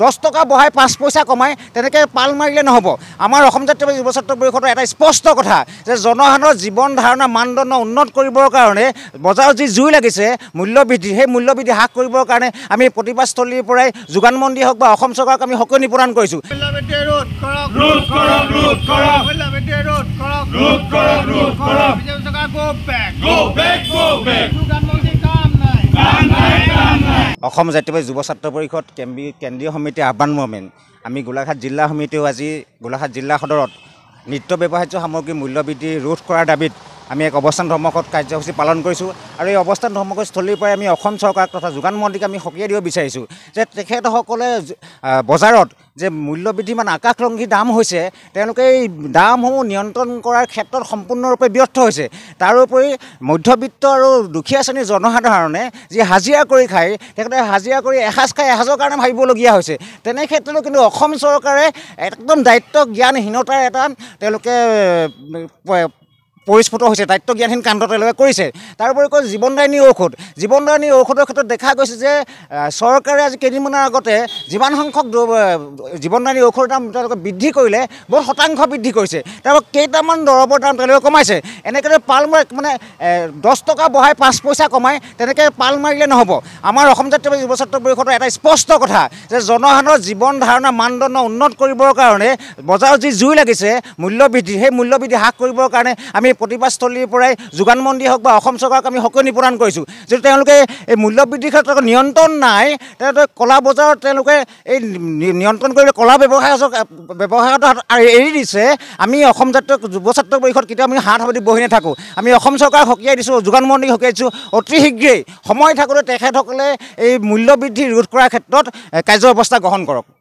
দহ টকা বহাই পাঁচ পইচা কমাই তেনেকৈ পাল মাৰিলে নহ'ব আমাৰ অসম জাতীয় যুৱছাত্ৰ পৰিষদৰ এটা স্পষ্ট কথা যে জনসাধাৰণৰ জীৱন ধাৰণা মানদণ্ড উন্নত কৰিবৰ কাৰণে বজাৰত যি জুই লাগিছে মূল্যবৃদ্ধি সেই মূল্যবৃদ্ধি হ্ৰাস কৰিবৰ কাৰণে আমি প্ৰতিভাস্থলীৰ পৰাই যোগানমন্দী হওক বা অসম চৰকাৰক আমি সকলো নিপ্ৰদান কৰিছোঁ মূল্যবৃদ্ধি ৰোধ কৰক অসম জাতীয় যুৱ ছাত্ৰ পৰিষদ কেন্দ্ৰীয় সমিতিৰ আহ্বান মুভমেণ্ট আমি গোলাঘাট জিলা সমিতিও আজি গোলাঘাট জিলা সদৰত নৃত্য ব্যৱহাৰ্য সামগ্ৰী মূল্যবৃদ্ধি বৃদ্ধি ৰোধ কৰাৰ দাবীত আমি এক অৱস্থান ধৰ্মঘট কাৰ্যসূচী পালন কৰিছোঁ আৰু এই অৱস্থান ধৰ্মঘটস্থলীৰ পৰাই আমি অসম চৰকাৰক তথা যোগান মন্ত্ৰীক আমি সকীয়াই দিব বিচাৰিছোঁ যে তেখেতসকলে বজাৰত যে মূল্য বৃদ্ধি মানে আকাশলংঘী দাম হৈছে তেওঁলোকে এই দামসমূহ নিয়ন্ত্ৰণ কৰাৰ ক্ষেত্ৰত সম্পূৰ্ণৰূপে ব্যৰ্থ হৈছে তাৰোপৰি মধ্যবিত্ত আৰু দুখীয়া শ্ৰেণীৰ জনসাধাৰণে যি হাজিৰা কৰি খায় তেখেতে হাজিৰা কৰি এসাঁজ খাই এসাঁজৰ কাৰণে ভাবিবলগীয়া হৈছে তেনে ক্ষেত্ৰতো কিন্তু অসম চৰকাৰে একদম দায়িত্ব জ্ঞানহীনতাৰ এটা তেওঁলোকে পৰিস্ফুট হৈছে জ্ঞানহীন কাণ্ড তেওঁলোকে কৰিছে তাৰোপৰি কৈ জীৱনদায়নী ঔষধ জীৱনদায়নী ঔষধৰ ক্ষেত্ৰত দেখা গৈছে যে চৰকাৰে আজি কেইদিনমানৰ আগতে যিমান সংখ্যক জীৱনদায়নী ঔষধৰ দাম তেওঁলোকে বৃদ্ধি কৰিলে বহুত শতাংশ বৃদ্ধি কৰিছে তাৰপৰা কেইটামান দৰৱৰ দাম তেওঁলোকে কমাইছে এনেকৈ পাল মানে দহ টকা বঢ়াই পাঁচ পইচা কমাই তেনেকৈ পাল মাৰিলে নহ'ব আমাৰ অসম জাতীয় যুৱ ছাত্ৰ পৰিষদৰ এটা স্পষ্ট কথা যে জনসাধাৰণৰ জীৱন ধাৰণা মানদণ্ড উন্নত কৰিবৰ কাৰণে বজাৰত যি জুই লাগিছে মূল্যবৃদ্ধি সেই মূল্যবৃদ্ধি হ্ৰাস কৰিবৰ কাৰণে আমি প্ৰতিবাদস্থলীৰ পৰাই যোগান যোগানমন্দী হওক বা অসম চৰকাৰক আমি সকলো নিপ্ৰাণ কৰিছোঁ যদি তেওঁলোকে এই মূল্যবৃদ্ধিৰ ক্ষেত্ৰত নিয়ন্ত্ৰণ নাই তেওঁলোকে কলা বজাৰত তেওঁলোকে এই নিয়ন্ত্ৰণ কৰিলে কলা ব্যৱসায় ব্যৱসায়ত এৰি দিছে আমি অসম জাতীয় যুৱ ছাত্ৰ পৰিষদ কেতিয়াও আমি হাত সাবাদি বহি নাথাকোঁ আমি অসম চৰকাৰক সকীয়াই দিছোঁ যোগান যোগানমন্দীক সকীয়াই দিছোঁ অতি শীঘ্ৰেই সময় থাকোঁতে তেখেতসকলে এই মূল্যবৃদ্ধি ৰোধ কৰাৰ ক্ষেত্ৰত কাৰ্য ব্যৱস্থা গ্ৰহণ কৰক